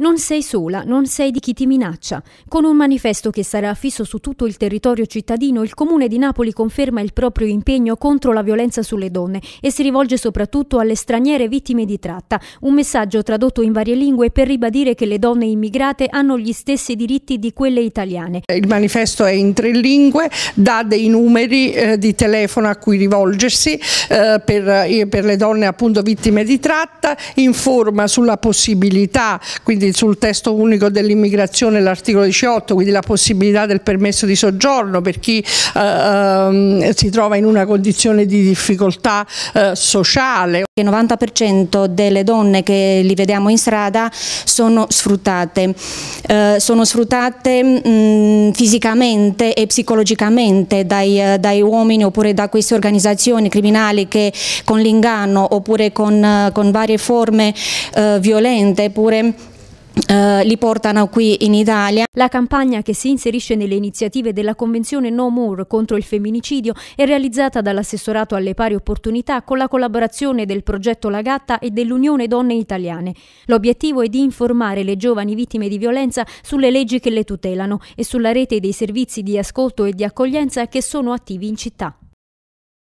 Non sei sola, non sei di chi ti minaccia. Con un manifesto che sarà affisso su tutto il territorio cittadino, il Comune di Napoli conferma il proprio impegno contro la violenza sulle donne e si rivolge soprattutto alle straniere vittime di tratta. Un messaggio tradotto in varie lingue per ribadire che le donne immigrate hanno gli stessi diritti di quelle italiane. Il manifesto è in tre lingue, dà dei numeri eh, di telefono a cui rivolgersi eh, per, eh, per le donne appunto vittime di tratta, informa sulla possibilità, quindi sul testo unico dell'immigrazione l'articolo 18, quindi la possibilità del permesso di soggiorno per chi eh, ehm, si trova in una condizione di difficoltà eh, sociale. Il 90% delle donne che li vediamo in strada sono sfruttate, eh, sono sfruttate mh, fisicamente e psicologicamente dai, eh, dai, uomini oppure da queste organizzazioni criminali che con l'inganno oppure con, eh, con varie forme eh, violente pure Uh, li portano qui in Italia. La campagna che si inserisce nelle iniziative della Convenzione No More contro il femminicidio è realizzata dall'assessorato alle pari opportunità con la collaborazione del progetto La Gatta e dell'Unione Donne Italiane. L'obiettivo è di informare le giovani vittime di violenza sulle leggi che le tutelano e sulla rete dei servizi di ascolto e di accoglienza che sono attivi in città.